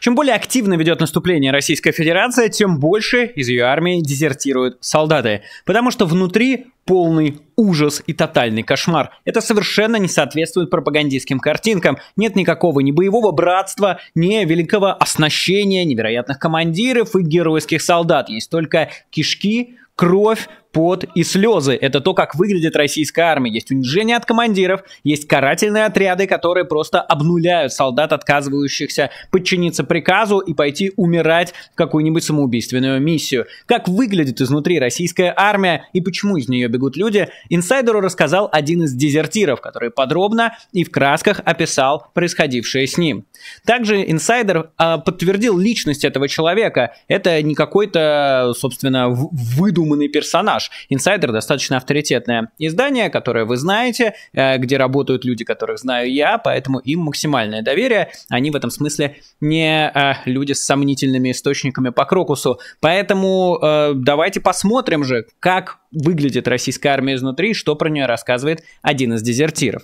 Чем более активно ведет наступление Российская Федерация, тем больше из ее армии дезертируют солдаты, потому что внутри полный ужас и тотальный кошмар. Это совершенно не соответствует пропагандистским картинкам. Нет никакого ни боевого братства, ни великого оснащения, невероятных командиров и геройских солдат. Есть только кишки, кровь, пот и слезы. Это то, как выглядит российская армия. Есть унижение от командиров, есть карательные отряды, которые просто обнуляют солдат, отказывающихся подчиниться приказу и пойти умирать в какую-нибудь самоубийственную миссию. Как выглядит изнутри российская армия и почему из нее бегут люди, инсайдеру рассказал один из дезертиров, который подробно и в красках описал происходившее с ним. Также инсайдер э, подтвердил личность этого человека. Это не какой-то, собственно, выдуманный персонаж наш инсайдер, достаточно авторитетное издание, которое вы знаете, э, где работают люди, которых знаю я, поэтому им максимальное доверие. Они в этом смысле не э, люди с сомнительными источниками по Крокусу. Поэтому э, давайте посмотрим же, как выглядит российская армия изнутри, что про нее рассказывает один из дезертиров.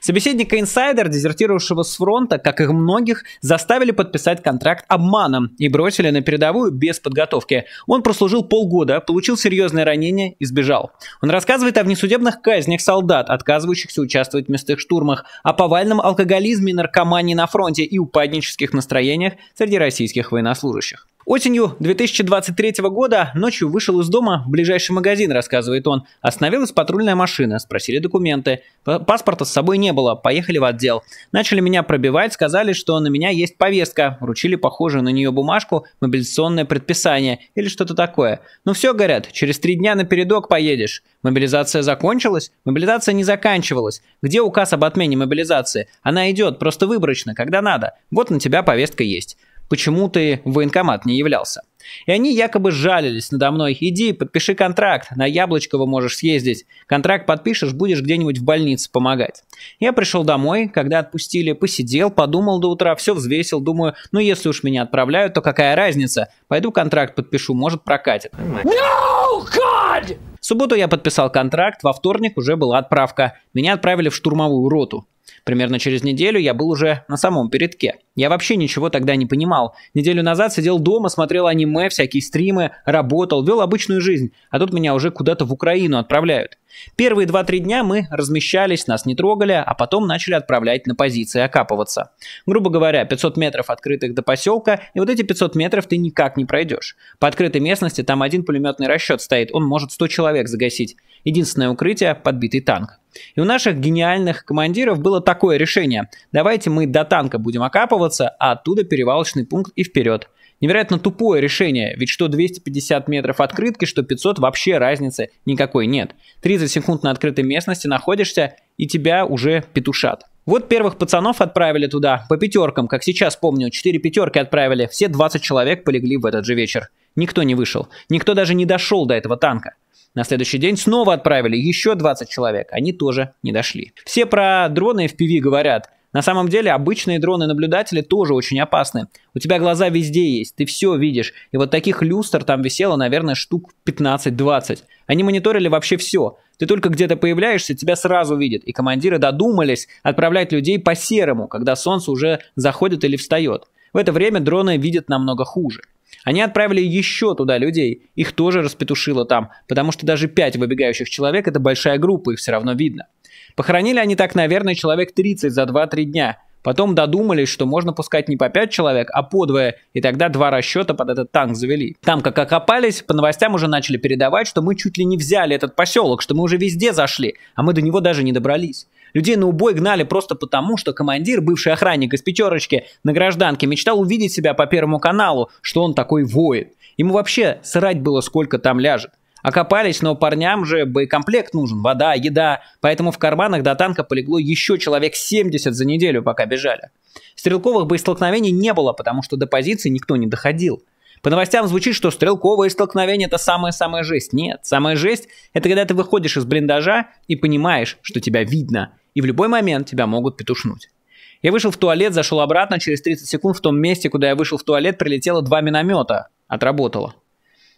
Собеседника инсайдер, дезертировавшего с фронта, как и многих, заставили подписать контракт обманом и бросили на передовую без подготовки. Он прослужил полгода, получил серьезное ранение и сбежал. Он рассказывает о внесудебных казнях солдат, отказывающихся участвовать в местных штурмах, о повальном алкоголизме и наркомании на фронте и упаднических настроениях среди российских военнослужащих. Осенью 2023 года ночью вышел из дома в ближайший магазин, рассказывает он. Остановилась патрульная машина, спросили документы. Паспорта с собой не было, поехали в отдел. Начали меня пробивать, сказали, что на меня есть повестка. Вручили похожую на нее бумажку, мобилизационное предписание или что-то такое. Ну все, говорят, через три дня на передок поедешь. Мобилизация закончилась? Мобилизация не заканчивалась. Где указ об отмене мобилизации? Она идет, просто выборочно, когда надо. Вот на тебя повестка есть почему ты в военкомат не являлся. И они якобы жалились надо мной. Иди, подпиши контракт, на яблочко вы можешь съездить. Контракт подпишешь, будешь где-нибудь в больнице помогать. Я пришел домой, когда отпустили, посидел, подумал до утра, все взвесил, думаю, ну если уж меня отправляют, то какая разница? Пойду контракт подпишу, может прокатит. No, God! В субботу я подписал контракт, во вторник уже была отправка. Меня отправили в штурмовую роту. Примерно через неделю я был уже на самом передке. Я вообще ничего тогда не понимал. Неделю назад сидел дома, смотрел аниме, всякие стримы, работал, вел обычную жизнь. А тут меня уже куда-то в Украину отправляют. Первые 2-3 дня мы размещались, нас не трогали, а потом начали отправлять на позиции окапываться. Грубо говоря, 500 метров открытых до поселка, и вот эти 500 метров ты никак не пройдешь. По открытой местности там один пулеметный расчет стоит, он может 100 человек загасить. Единственное укрытие – подбитый танк. И у наших гениальных командиров было такое решение. Давайте мы до танка будем окапываться, эвакуироваться, а оттуда перевалочный пункт и вперед. Невероятно тупое решение, ведь что 250 метров открытки, что 500, вообще разницы никакой нет. 30 секунд на открытой местности находишься, и тебя уже петушат. Вот первых пацанов отправили туда по пятеркам, как сейчас помню, 4 пятерки отправили, все 20 человек полегли в этот же вечер. Никто не вышел, никто даже не дошел до этого танка. На следующий день снова отправили еще 20 человек, они тоже не дошли. Все про дроны FPV говорят, на самом деле обычные дроны-наблюдатели тоже очень опасны. У тебя глаза везде есть, ты все видишь. И вот таких люстр там висело, наверное, штук 15-20. Они мониторили вообще все. Ты только где-то появляешься, тебя сразу видят. И командиры додумались отправлять людей по серому, когда солнце уже заходит или встает. В это время дроны видят намного хуже. Они отправили еще туда людей, их тоже распетушило там, потому что даже пять выбегающих человек это большая группа, их все равно видно. Похоронили они так, наверное, человек 30 за 2-3 дня. Потом додумались, что можно пускать не по 5 человек, а по двое, и тогда два расчета под этот танк завели. Там как окопались, по новостям уже начали передавать, что мы чуть ли не взяли этот поселок, что мы уже везде зашли, а мы до него даже не добрались. Людей на убой гнали просто потому, что командир, бывший охранник из пятерочки на гражданке, мечтал увидеть себя по Первому каналу, что он такой воин. Ему вообще срать было, сколько там ляжет окопались, но парням же боекомплект нужен, вода, еда. Поэтому в карманах до танка полегло еще человек 70 за неделю, пока бежали. Стрелковых боестолкновений не было, потому что до позиции никто не доходил. По новостям звучит, что стрелковые столкновения – это самая-самая жесть. Нет, самая жесть – это когда ты выходишь из блиндажа и понимаешь, что тебя видно, и в любой момент тебя могут петушнуть. Я вышел в туалет, зашел обратно, через 30 секунд в том месте, куда я вышел в туалет, прилетело два миномета. Отработало.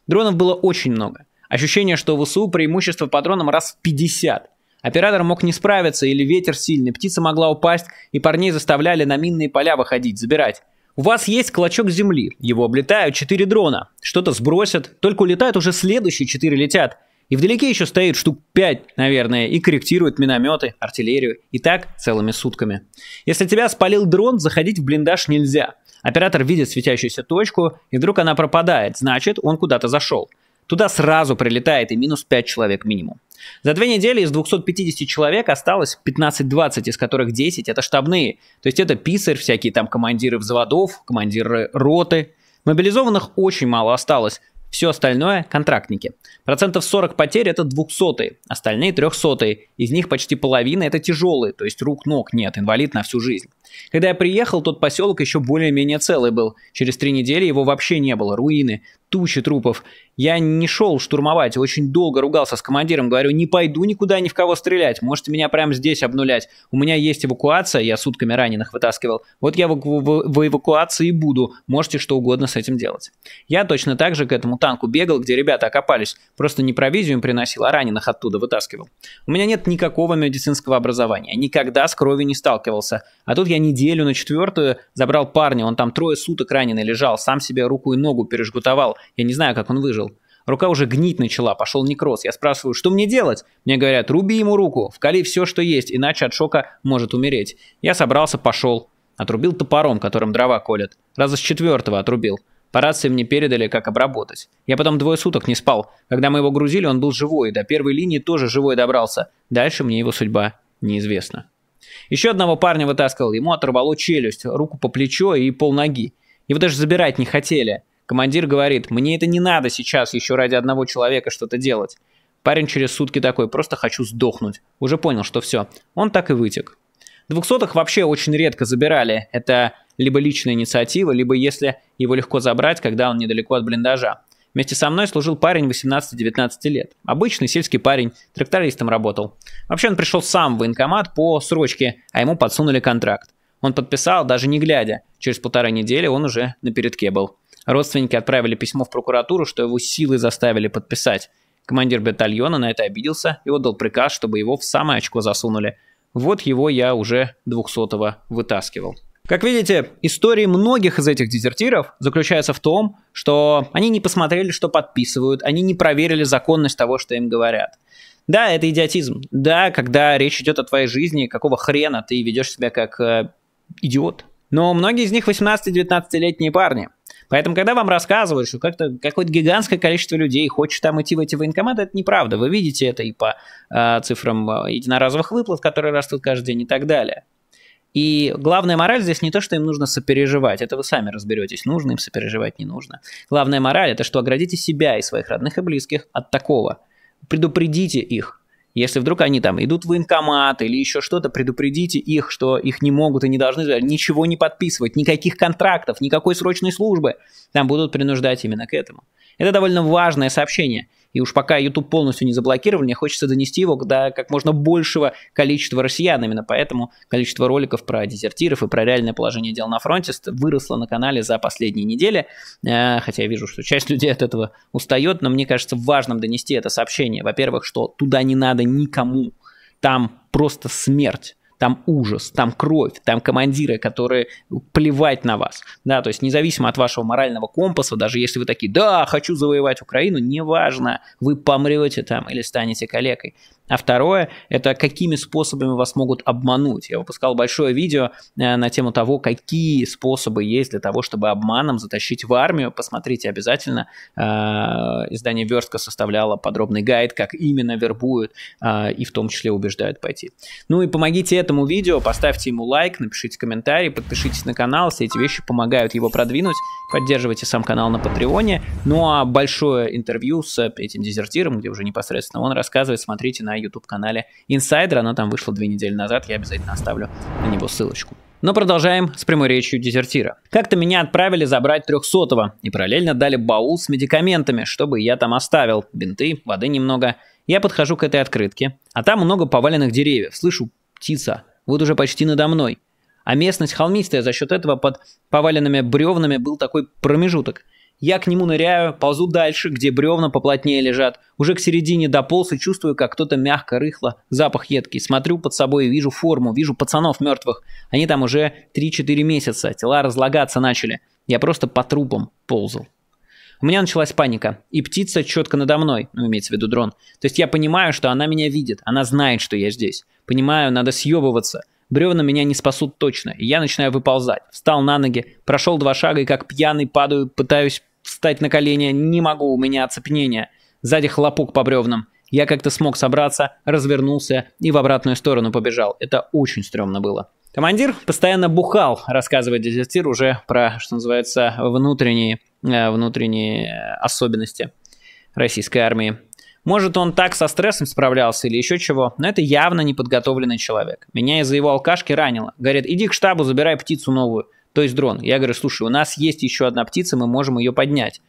Дронов было очень много. Ощущение, что в УСУ преимущество патроном раз в 50. Оператор мог не справиться или ветер сильный, птица могла упасть, и парней заставляли на минные поля выходить, забирать. У вас есть клочок земли, его облетают 4 дрона, что-то сбросят, только улетают уже следующие 4 летят. И вдалеке еще стоит штук 5, наверное, и корректирует минометы, артиллерию. И так целыми сутками. Если тебя спалил дрон, заходить в блиндаж нельзя. Оператор видит светящуюся точку, и вдруг она пропадает, значит, он куда-то зашел. Туда сразу прилетает и минус 5 человек минимум. За две недели из 250 человек осталось 15-20, из которых 10 это штабные. То есть это писарь, всякие там командиры взводов, командиры роты. Мобилизованных очень мало осталось. Все остальное – контрактники. Процентов 40 потерь – это 200 остальные 300 Из них почти половина – это тяжелые, то есть рук, ног нет, инвалид на всю жизнь. Когда я приехал, тот поселок еще более-менее целый был. Через три недели его вообще не было, руины, тучи трупов. Я не шел штурмовать, очень долго ругался с командиром, говорю, не пойду никуда ни в кого стрелять, можете меня прямо здесь обнулять. У меня есть эвакуация, я сутками раненых вытаскивал, вот я в, в, в эвакуации буду, можете что угодно с этим делать. Я точно так же к этому танку бегал, где ребята окопались, просто не провизию им приносил, а раненых оттуда вытаскивал. У меня нет никакого медицинского образования, никогда с кровью не сталкивался. А тут я неделю на четвертую забрал парня, он там трое суток раненый лежал, сам себе руку и ногу пережгутовал, я не знаю, как он выжил. Рука уже гнить начала, пошел некроз. Я спрашиваю, что мне делать? Мне говорят, руби ему руку, вкали все, что есть, иначе от шока может умереть. Я собрался, пошел. Отрубил топором, которым дрова колят. Раза с четвертого отрубил. По рации мне передали, как обработать. Я потом двое суток не спал. Когда мы его грузили, он был живой, до первой линии тоже живой добрался. Дальше мне его судьба неизвестна. Еще одного парня вытаскивал, ему оторвало челюсть, руку по плечо и полноги. Его даже забирать не хотели. Командир говорит, мне это не надо сейчас еще ради одного человека что-то делать. Парень через сутки такой, просто хочу сдохнуть. Уже понял, что все. Он так и вытек. Двухсотых вообще очень редко забирали. Это либо личная инициатива, либо если его легко забрать, когда он недалеко от блиндажа. Вместе со мной служил парень 18-19 лет. Обычный сельский парень, трактористом работал. Вообще он пришел сам в военкомат по срочке, а ему подсунули контракт. Он подписал, даже не глядя. Через полторы недели он уже на передке был. Родственники отправили письмо в прокуратуру, что его силы заставили подписать. Командир батальона на это обиделся и отдал приказ, чтобы его в самое очко засунули. Вот его я уже 200-го вытаскивал. Как видите, истории многих из этих дезертиров заключаются в том, что они не посмотрели, что подписывают, они не проверили законность того, что им говорят. Да, это идиотизм. Да, когда речь идет о твоей жизни, какого хрена ты ведешь себя как э, идиот. Но многие из них 18-19-летние парни. Поэтому, когда вам рассказывают, что как-то какое-то гигантское количество людей хочет там идти в эти военкоматы, это неправда. Вы видите это и по э, цифрам э, единоразовых выплат, которые растут каждый день и так далее. И главная мораль здесь не то, что им нужно сопереживать, это вы сами разберетесь, нужно им сопереживать, не нужно. Главная мораль это, что оградите себя и своих родных и близких от такого. Предупредите их, если вдруг они там идут в военкомат или еще что-то, предупредите их, что их не могут и не должны ничего не подписывать, никаких контрактов, никакой срочной службы. Там будут принуждать именно к этому. Это довольно важное сообщение. И уж пока YouTube полностью не заблокировали, мне хочется донести его до как можно большего количества россиян. Именно поэтому количество роликов про дезертиров и про реальное положение дел на фронте выросло на канале за последние недели. Э, хотя я вижу, что часть людей от этого устает, но мне кажется важным донести это сообщение. Во-первых, что туда не надо никому. Там просто смерть там ужас, там кровь, там командиры, которые плевать на вас, да, то есть независимо от вашего морального компаса, даже если вы такие, да, хочу завоевать Украину, неважно, вы помрете там или станете калекой, а второе – это какими способами вас могут обмануть. Я выпускал большое видео э, на тему того, какие способы есть для того, чтобы обманом затащить в армию. Посмотрите обязательно. Э, издание «Верстка» составляло подробный гайд, как именно вербуют э, и в том числе убеждают пойти. Ну и помогите этому видео, поставьте ему лайк, напишите комментарий, подпишитесь на канал. Все эти вещи помогают его продвинуть. Поддерживайте сам канал на Патреоне. Ну а большое интервью с этим дезертиром, где уже непосредственно он рассказывает, смотрите на на YouTube-канале Insider Она там вышла две недели назад, я обязательно оставлю на него ссылочку. Но продолжаем с прямой речью дезертира. Как-то меня отправили забрать трехсотого и параллельно дали баул с медикаментами, чтобы я там оставил. Бинты, воды немного. Я подхожу к этой открытке, а там много поваленных деревьев. Слышу, птица, вот уже почти надо мной. А местность холмистая, за счет этого под поваленными бревнами был такой промежуток – я к нему ныряю, ползу дальше, где бревна поплотнее лежат. Уже к середине дополз и чувствую, как кто-то мягко рыхло, запах едкий. Смотрю под собой и вижу форму, вижу пацанов мертвых. Они там уже 3-4 месяца, тела разлагаться начали. Я просто по трупам ползал. У меня началась паника, и птица четко надо мной, ну, имеется в виду дрон. То есть я понимаю, что она меня видит, она знает, что я здесь. Понимаю, надо съебываться – Бревна меня не спасут точно, и я начинаю выползать. Встал на ноги, прошел два шага и как пьяный падаю, пытаюсь встать на колени, не могу, у меня оцепенение. Сзади хлопок по бревнам. Я как-то смог собраться, развернулся и в обратную сторону побежал. Это очень стрёмно было. Командир постоянно бухал, рассказывает дезертир уже про, что называется, внутренние, э, внутренние э, особенности российской армии. Может, он так со стрессом справлялся или еще чего, но это явно неподготовленный человек. Меня из-за его алкашки ранило. Говорит, иди к штабу, забирай птицу новую, то есть дрон. Я говорю, слушай, у нас есть еще одна птица, мы можем ее поднять.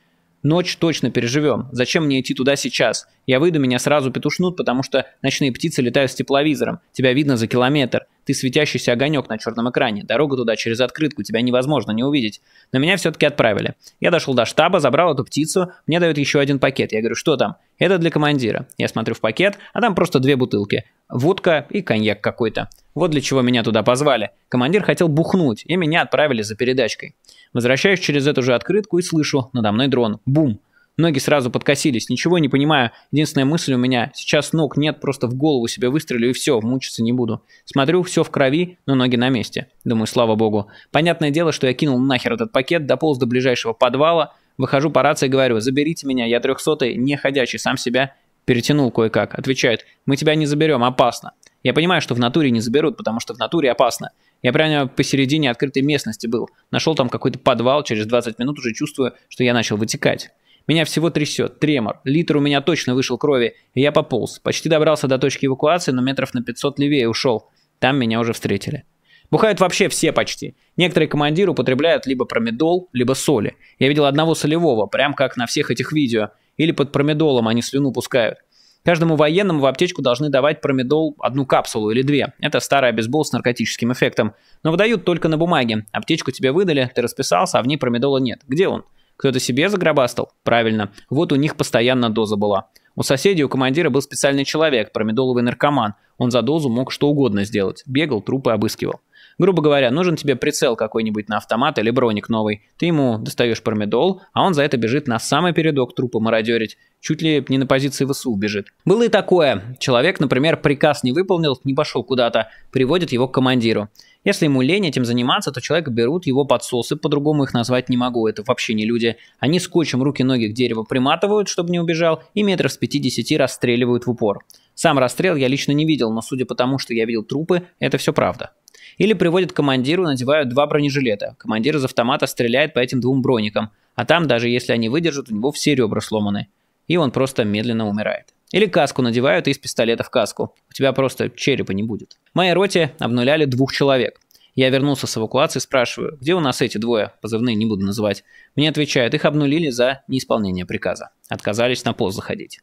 Ночь точно переживем. Зачем мне идти туда сейчас? Я выйду, меня сразу петушнут, потому что ночные птицы летают с тепловизором. Тебя видно за километр. Ты светящийся огонек на черном экране. Дорога туда через открытку, тебя невозможно не увидеть. Но меня все-таки отправили. Я дошел до штаба, забрал эту птицу, мне дают еще один пакет. Я говорю, что там? Это для командира. Я смотрю в пакет, а там просто две бутылки. Водка и коньяк какой-то. Вот для чего меня туда позвали. Командир хотел бухнуть, и меня отправили за передачкой. Возвращаюсь через эту же открытку и слышу, надо мной дрон. Бум. Ноги сразу подкосились, ничего не понимаю. Единственная мысль у меня, сейчас ног нет, просто в голову себе выстрелю и все, мучиться не буду. Смотрю, все в крови, но ноги на месте. Думаю, слава богу. Понятное дело, что я кинул нахер этот пакет, дополз до ближайшего подвала, выхожу по рации и говорю, заберите меня, я трехсотый, не ходячий, сам себя перетянул кое-как. Отвечает, мы тебя не заберем, опасно. Я понимаю, что в натуре не заберут, потому что в натуре опасно. Я прямо посередине открытой местности был. Нашел там какой-то подвал, через 20 минут уже чувствую, что я начал вытекать. Меня всего трясет, тремор, литр у меня точно вышел крови, и я пополз. Почти добрался до точки эвакуации, но метров на 500 левее ушел. Там меня уже встретили. Бухают вообще все почти. Некоторые командиры употребляют либо промедол, либо соли. Я видел одного солевого, прям как на всех этих видео. Или под промедолом они слюну пускают. Каждому военному в аптечку должны давать промедол одну капсулу или две. Это старая бейсбол с наркотическим эффектом. Но выдают только на бумаге. Аптечку тебе выдали, ты расписался, а в ней промедола нет. Где он? Кто-то себе заграбастал, Правильно. Вот у них постоянно доза была. У соседей у командира был специальный человек, промедоловый наркоман. Он за дозу мог что угодно сделать. Бегал, трупы обыскивал. Грубо говоря, нужен тебе прицел какой-нибудь на автомат или броник новый. Ты ему достаешь промедол, а он за это бежит на самый передок трупа мародерить. Чуть ли не на позиции ВСУ бежит. Было и такое. Человек, например, приказ не выполнил, не пошел куда-то. Приводит его к командиру. Если ему лень этим заниматься, то человек берут его подсосы, по-другому их назвать не могу, это вообще не люди. Они скотчем руки-ноги к дереву приматывают, чтобы не убежал, и метров с 50 расстреливают в упор. Сам расстрел я лично не видел, но судя по тому, что я видел трупы, это все правда. Или приводят к командиру, надевают два бронежилета. Командир из автомата стреляет по этим двум броникам, а там, даже если они выдержат, у него все ребра сломаны. И он просто медленно умирает. Или каску надевают и из пистолета в каску. У тебя просто черепа не будет. В моей роте обнуляли двух человек. Я вернулся с эвакуации, спрашиваю, где у нас эти двое, позывные не буду называть. Мне отвечают, их обнулили за неисполнение приказа. Отказались на пост заходить.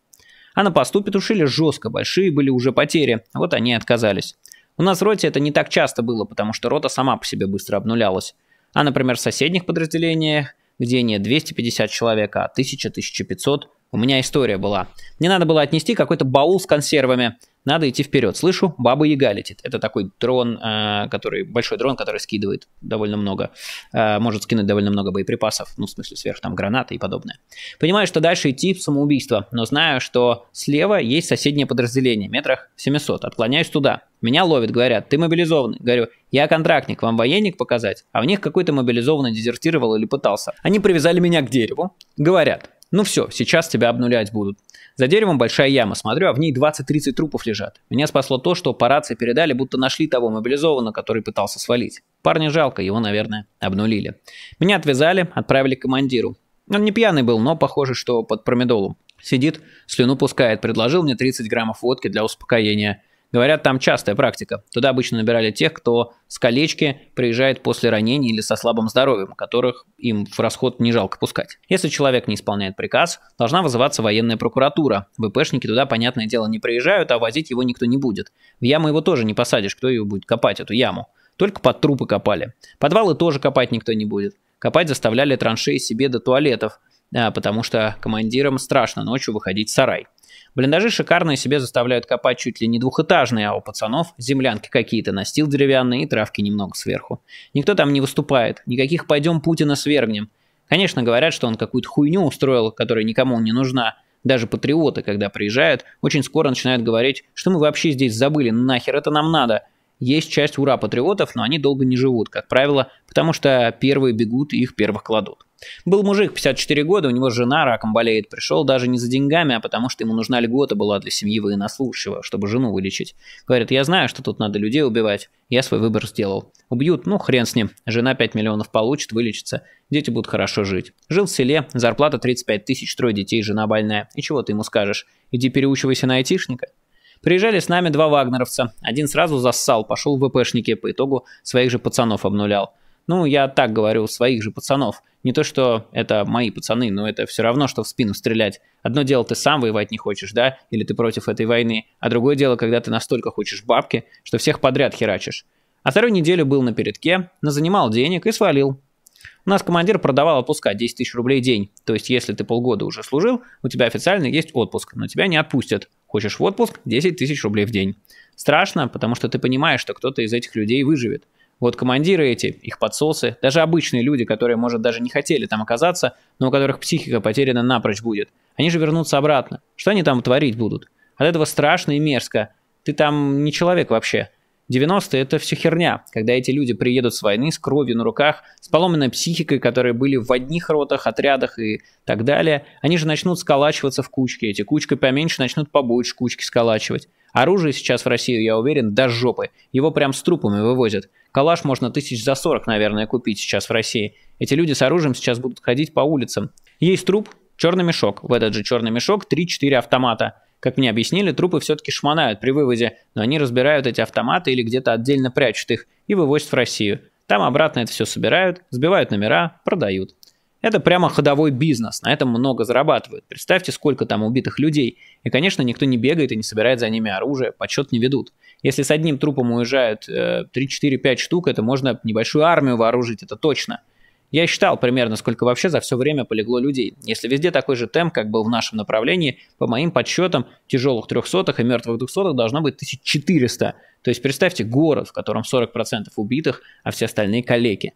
А на посту петушили жестко, большие были уже потери, вот они и отказались. У нас в роте это не так часто было, потому что рота сама по себе быстро обнулялась. А, например, в соседних подразделениях, где не 250 человек, а 1000-1500, у меня история была. Мне надо было отнести какой-то баул с консервами. Надо идти вперед. Слышу, баба яга летит. Это такой дрон, э, который большой дрон, который скидывает довольно много, э, может скинуть довольно много боеприпасов, ну, в смысле, сверх там гранаты и подобное. Понимаю, что дальше идти самоубийство, но знаю, что слева есть соседнее подразделение, метрах 700. Отклоняюсь туда. Меня ловят, говорят, ты мобилизованный. Говорю, я контрактник, вам военник показать? А в них какой-то мобилизованный дезертировал или пытался. Они привязали меня к дереву. Говорят, ну все, сейчас тебя обнулять будут. За деревом большая яма, смотрю, а в ней 20-30 трупов лежат. Меня спасло то, что по рации передали, будто нашли того мобилизованного, который пытался свалить. Парня жалко, его, наверное, обнулили. Меня отвязали, отправили к командиру. Он не пьяный был, но похоже, что под промедолом. Сидит, слюну пускает, предложил мне 30 граммов водки для успокоения. Говорят, там частая практика. Туда обычно набирали тех, кто с колечки приезжает после ранений или со слабым здоровьем, которых им в расход не жалко пускать. Если человек не исполняет приказ, должна вызываться военная прокуратура. ВПшники туда, понятное дело, не приезжают, а возить его никто не будет. В яму его тоже не посадишь, кто ее будет копать, эту яму. Только под трупы копали. Подвалы тоже копать никто не будет. Копать заставляли траншеи себе до туалетов, а, потому что командирам страшно ночью выходить в сарай. Блиндажи шикарные себе заставляют копать чуть ли не двухэтажные, а у пацанов землянки какие-то, настил деревянный и травки немного сверху. Никто там не выступает, никаких «пойдем Путина свергнем». Конечно, говорят, что он какую-то хуйню устроил, которая никому не нужна. Даже патриоты, когда приезжают, очень скоро начинают говорить, что мы вообще здесь забыли, нахер это нам надо. Есть часть ура-патриотов, но они долго не живут, как правило, потому что первые бегут и их первых кладут. Был мужик, 54 года, у него жена раком болеет. Пришел даже не за деньгами, а потому что ему нужна льгота была для семьи военнослужащего, чтобы жену вылечить. Говорит, я знаю, что тут надо людей убивать. Я свой выбор сделал. Убьют, ну хрен с ним. Жена 5 миллионов получит, вылечится. Дети будут хорошо жить. Жил в селе, зарплата 35 тысяч, трое детей, жена больная. И чего ты ему скажешь? Иди переучивайся на айтишника. Приезжали с нами два вагнеровца. Один сразу зассал, пошел в ВПшники, по итогу своих же пацанов обнулял. Ну, я так говорю, своих же пацанов. Не то, что это мои пацаны, но это все равно, что в спину стрелять. Одно дело, ты сам воевать не хочешь, да, или ты против этой войны, а другое дело, когда ты настолько хочешь бабки, что всех подряд херачишь. А вторую неделю был на передке, назанимал денег и свалил. У нас командир продавал отпуска 10 тысяч рублей в день. То есть, если ты полгода уже служил, у тебя официально есть отпуск, но тебя не отпустят. Хочешь в отпуск – 10 тысяч рублей в день. Страшно, потому что ты понимаешь, что кто-то из этих людей выживет – вот командиры эти, их подсосы, даже обычные люди, которые, может, даже не хотели там оказаться, но у которых психика потеряна напрочь будет, они же вернутся обратно. Что они там творить будут? От этого страшно и мерзко. Ты там не человек вообще. 90-е это все херня, когда эти люди приедут с войны с кровью на руках, с поломанной психикой, которые были в одних ротах, отрядах и так далее. Они же начнут сколачиваться в кучки, эти кучки поменьше начнут побольше кучки сколачивать. Оружие сейчас в Россию, я уверен, до жопы. Его прям с трупами вывозят. Калаш можно тысяч за сорок, наверное, купить сейчас в России. Эти люди с оружием сейчас будут ходить по улицам. Есть труп, черный мешок. В этот же черный мешок 3-4 автомата. Как мне объяснили, трупы все-таки шмонают при вывозе, но они разбирают эти автоматы или где-то отдельно прячут их и вывозят в Россию. Там обратно это все собирают, сбивают номера, продают. Это прямо ходовой бизнес, на этом много зарабатывают. Представьте, сколько там убитых людей. И, конечно, никто не бегает и не собирает за ними оружие, подсчет не ведут. Если с одним трупом уезжают э, 3-4-5 штук, это можно небольшую армию вооружить, это точно. Я считал примерно, сколько вообще за все время полегло людей. Если везде такой же темп, как был в нашем направлении, по моим подсчетам, тяжелых трехсотых и мертвых двухсотых должно быть 1400. То есть представьте город, в котором 40% убитых, а все остальные калеки.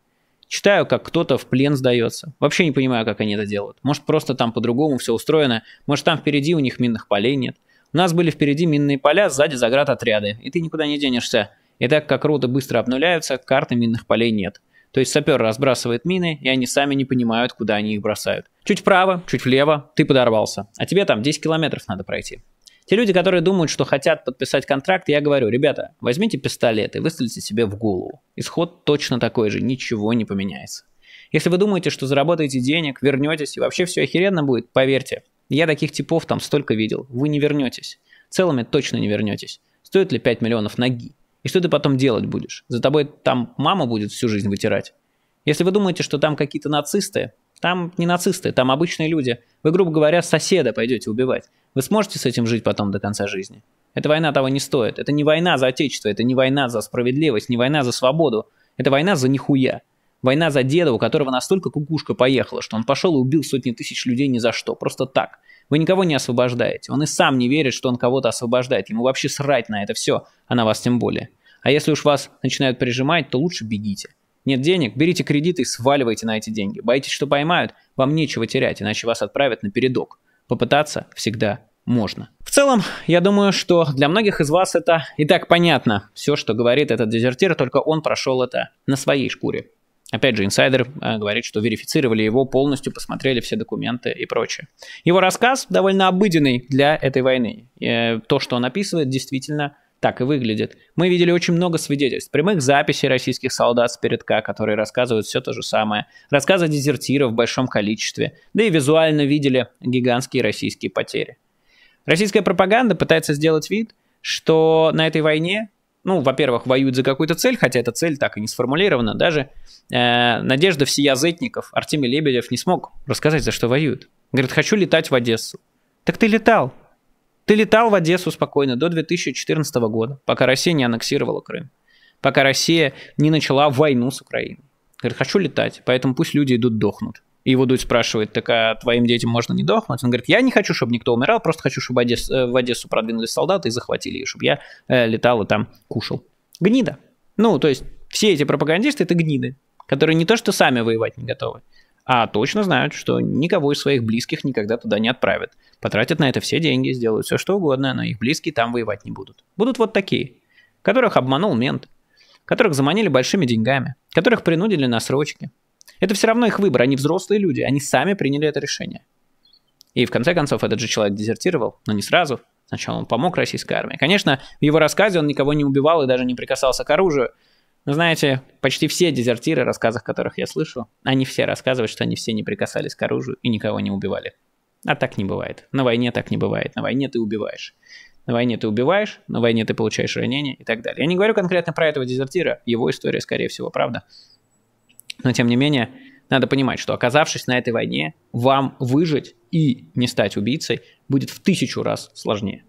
Читаю, как кто-то в плен сдается. Вообще не понимаю, как они это делают. Может, просто там по-другому все устроено. Может, там впереди у них минных полей нет. У нас были впереди минные поля, сзади заград отряды. И ты никуда не денешься. И так как роты быстро обнуляются, карты минных полей нет. То есть сапер разбрасывает мины, и они сами не понимают, куда они их бросают. Чуть вправо, чуть влево, ты подорвался. А тебе там 10 километров надо пройти. Те люди, которые думают, что хотят подписать контракт, я говорю, ребята, возьмите пистолет и выстрелите себе в голову. Исход точно такой же, ничего не поменяется. Если вы думаете, что заработаете денег, вернетесь и вообще все охеренно будет, поверьте, я таких типов там столько видел, вы не вернетесь. Целыми точно не вернетесь. Стоит ли 5 миллионов ноги? И что ты потом делать будешь? За тобой там мама будет всю жизнь вытирать. Если вы думаете, что там какие-то нацисты, там не нацисты, там обычные люди. Вы, грубо говоря, соседа пойдете убивать. Вы сможете с этим жить потом до конца жизни? Эта война того не стоит. Это не война за отечество, это не война за справедливость, не война за свободу. Это война за нихуя. Война за деда, у которого настолько кукушка поехала, что он пошел и убил сотни тысяч людей ни за что. Просто так. Вы никого не освобождаете. Он и сам не верит, что он кого-то освобождает. Ему вообще срать на это все, а на вас тем более. А если уж вас начинают прижимать, то лучше бегите. Нет денег, берите кредиты и сваливайте на эти деньги. Боитесь, что поймают? Вам нечего терять, иначе вас отправят на передок. Попытаться всегда можно. В целом, я думаю, что для многих из вас это и так понятно. Все, что говорит этот дезертир, только он прошел это на своей шкуре. Опять же, инсайдер э, говорит, что верифицировали его полностью, посмотрели все документы и прочее. Его рассказ довольно обыденный для этой войны. Э, то, что он описывает, действительно так и выглядит. Мы видели очень много свидетельств, прямых записей российских солдат с передка, которые рассказывают все то же самое, рассказы дезертиров в большом количестве, да и визуально видели гигантские российские потери. Российская пропаганда пытается сделать вид, что на этой войне, ну, во-первых, воюют за какую-то цель, хотя эта цель так и не сформулирована. Даже э, Надежда всея Зетников, Артемий Лебедев не смог рассказать, за что воюют. Говорит, хочу летать в Одессу. Так ты летал. Ты летал в Одессу спокойно до 2014 года, пока Россия не аннексировала Крым, пока Россия не начала войну с Украиной. Говорит, хочу летать, поэтому пусть люди идут дохнут. И его Дудь спрашивает, так а твоим детям можно не дохнуть? Он говорит, я не хочу, чтобы никто умирал, просто хочу, чтобы Одесс, э, в Одессу продвинулись солдаты и захватили ее, чтобы я э, летал и там кушал. Гнида. Ну, то есть все эти пропагандисты — это гниды, которые не то что сами воевать не готовы, а точно знают, что никого из своих близких никогда туда не отправят. Потратят на это все деньги, сделают все что угодно, но их близкие там воевать не будут. Будут вот такие, которых обманул мент, которых заманили большими деньгами, которых принудили на срочки, это все равно их выбор, они взрослые люди, они сами приняли это решение. И в конце концов этот же человек дезертировал, но не сразу. Сначала он помог российской армии. Конечно, в его рассказе он никого не убивал и даже не прикасался к оружию. Но знаете, почти все дезертиры, рассказах которых я слышал, они все рассказывают, что они все не прикасались к оружию и никого не убивали. А так не бывает. На войне так не бывает. На войне ты убиваешь. На войне ты убиваешь, на войне ты получаешь ранение и так далее. Я не говорю конкретно про этого дезертира, его история, скорее всего, правда. Но тем не менее, надо понимать, что оказавшись на этой войне, вам выжить и не стать убийцей будет в тысячу раз сложнее.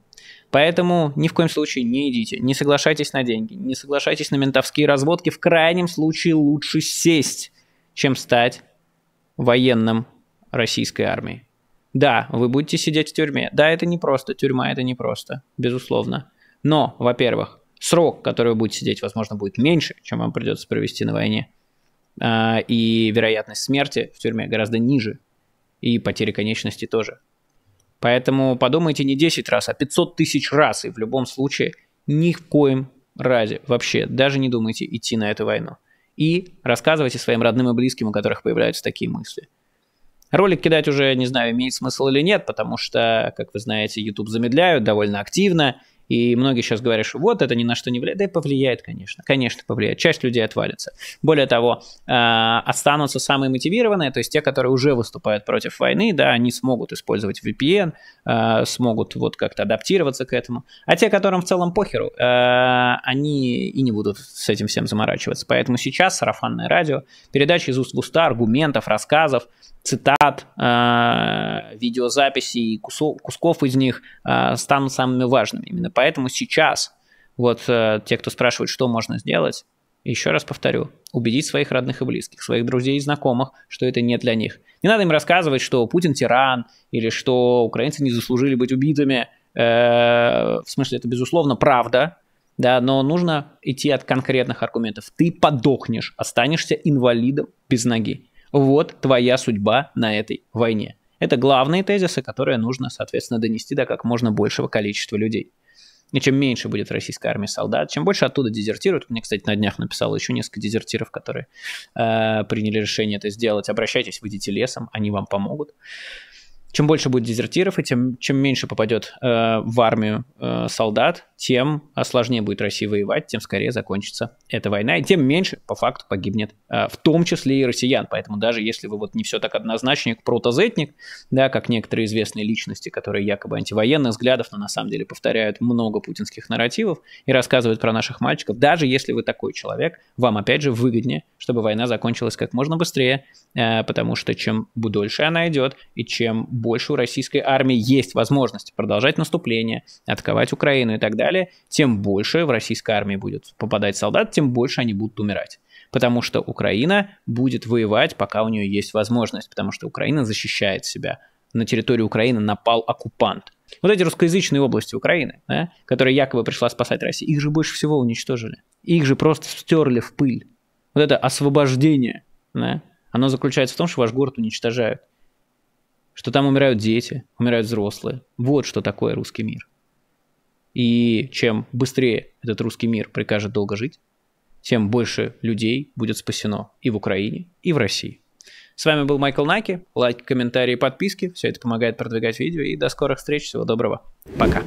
Поэтому ни в коем случае не идите, не соглашайтесь на деньги, не соглашайтесь на ментовские разводки. В крайнем случае лучше сесть, чем стать военным российской армии. Да, вы будете сидеть в тюрьме. Да, это не просто, Тюрьма это не просто, безусловно. Но, во-первых, срок, который вы будете сидеть, возможно, будет меньше, чем вам придется провести на войне. А, и вероятность смерти в тюрьме гораздо ниже, и потери конечности тоже. Поэтому подумайте не 10 раз, а 500 тысяч раз, и в любом случае ни в коем разе вообще даже не думайте идти на эту войну. И рассказывайте своим родным и близким, у которых появляются такие мысли. Ролик кидать уже, не знаю, имеет смысл или нет, потому что, как вы знаете, YouTube замедляют довольно активно, и многие сейчас говорят, что вот это ни на что не влияет. Да и повлияет, конечно. Конечно, повлияет. Часть людей отвалится. Более того, э, останутся самые мотивированные, то есть те, которые уже выступают против войны, да, они смогут использовать VPN, э, смогут вот как-то адаптироваться к этому. А те, которым в целом похеру, э, они и не будут с этим всем заморачиваться. Поэтому сейчас сарафанное радио, передачи из уст в уста, аргументов, рассказов, цитат, э, видеозаписей, кусков из них э, станут самыми важными. Именно поэтому сейчас вот э, те, кто спрашивает, что можно сделать, еще раз повторю, убедить своих родных и близких, своих друзей и знакомых, что это не для них. Не надо им рассказывать, что Путин тиран или что украинцы не заслужили быть убитыми. в смысле, это безусловно правда, да, но нужно идти от конкретных аргументов. Ты подохнешь, останешься инвалидом без ноги. Вот твоя судьба на этой войне. Это главные тезисы, которые нужно, соответственно, донести до как можно большего количества людей. И чем меньше будет в российской армии солдат, чем больше оттуда дезертируют. Мне, кстати, на днях написало еще несколько дезертиров, которые э, приняли решение это сделать. Обращайтесь, выйдите лесом, они вам помогут чем больше будет дезертиров, и тем чем меньше попадет э, в армию э, солдат, тем сложнее будет Россия воевать, тем скорее закончится эта война, и тем меньше по факту погибнет, э, в том числе и россиян. Поэтому даже если вы вот не все так однозначник, протозетник, да, как некоторые известные личности, которые якобы антивоенных взглядов, но на самом деле повторяют много путинских нарративов и рассказывают про наших мальчиков, даже если вы такой человек, вам опять же выгоднее, чтобы война закончилась как можно быстрее, э, потому что чем дольше она идет и чем больше у российской армии есть возможность продолжать наступление, атаковать Украину и так далее, тем больше в российской армии будет попадать солдат, тем больше они будут умирать. Потому что Украина будет воевать, пока у нее есть возможность, потому что Украина защищает себя. На территории Украины напал оккупант. Вот эти русскоязычные области Украины, да, которые якобы пришла спасать Россию, их же больше всего уничтожили. Их же просто стерли в пыль. Вот это освобождение, да, оно заключается в том, что ваш город уничтожают что там умирают дети, умирают взрослые. Вот что такое русский мир. И чем быстрее этот русский мир прикажет долго жить, тем больше людей будет спасено и в Украине, и в России. С вами был Майкл Наки. Лайк, комментарии, подписки. Все это помогает продвигать видео. И до скорых встреч. Всего доброго. Пока.